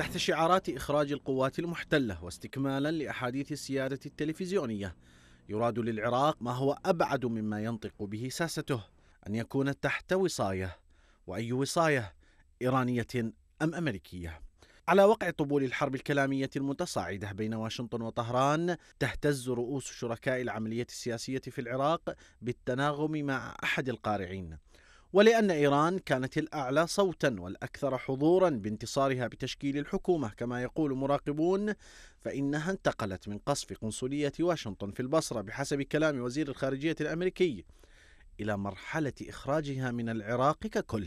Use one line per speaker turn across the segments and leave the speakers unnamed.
تحت شعارات إخراج القوات المحتلة واستكمالا لأحاديث السيادة التلفزيونية يراد للعراق ما هو أبعد مما ينطق به ساسته أن يكون تحت وصاية وأي وصاية إيرانية أم أمريكية على وقع طبول الحرب الكلامية المتصاعدة بين واشنطن وطهران تهتز رؤوس شركاء العملية السياسية في العراق بالتناغم مع أحد القارعين ولأن إيران كانت الأعلى صوتا والأكثر حضورا بانتصارها بتشكيل الحكومة كما يقول مراقبون فإنها انتقلت من قصف قنصلية واشنطن في البصرة بحسب كلام وزير الخارجية الأمريكي إلى مرحلة إخراجها من العراق ككل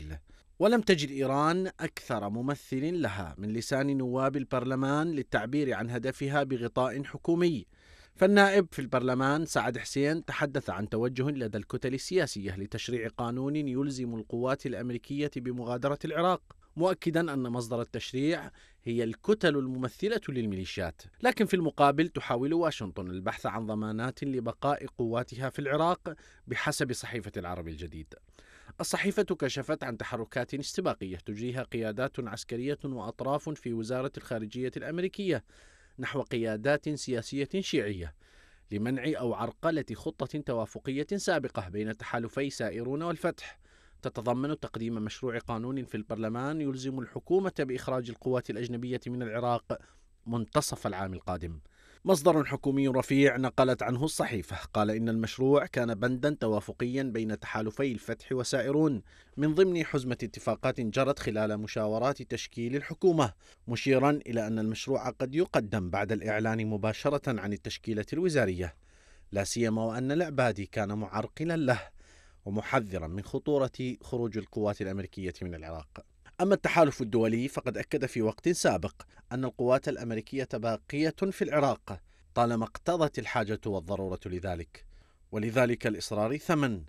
ولم تجد إيران أكثر ممثل لها من لسان نواب البرلمان للتعبير عن هدفها بغطاء حكومي فالنائب في البرلمان سعد حسين تحدث عن توجه لدى الكتل السياسية لتشريع قانون يلزم القوات الأمريكية بمغادرة العراق مؤكدا أن مصدر التشريع هي الكتل الممثلة للميليشيات لكن في المقابل تحاول واشنطن البحث عن ضمانات لبقاء قواتها في العراق بحسب صحيفة العرب الجديد الصحيفة كشفت عن تحركات استباقية تجريها قيادات عسكرية وأطراف في وزارة الخارجية الأمريكية نحو قيادات سياسية شيعية لمنع أو عرقلة خطة توافقية سابقة بين تحالفي سائرون والفتح تتضمن تقديم مشروع قانون في البرلمان يلزم الحكومة بإخراج القوات الأجنبية من العراق منتصف العام القادم مصدر حكومي رفيع نقلت عنه الصحيفة قال إن المشروع كان بندا توافقيا بين تحالفي الفتح وسائرون من ضمن حزمة اتفاقات جرت خلال مشاورات تشكيل الحكومة مشيرا إلى أن المشروع قد يقدم بعد الإعلان مباشرة عن التشكيلة الوزارية لا سيما وأن العبادي كان معرقلا له ومحذرا من خطورة خروج القوات الأمريكية من العراق أما التحالف الدولي فقد أكد في وقت سابق أن القوات الأمريكية باقية في العراق طالما اقتضت الحاجة والضرورة لذلك ولذلك الإصرار ثمن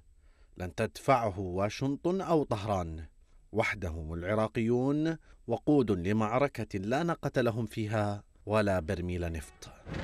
لن تدفعه واشنطن أو طهران وحدهم العراقيون وقود لمعركة لا ناقة لهم فيها ولا برميل نفط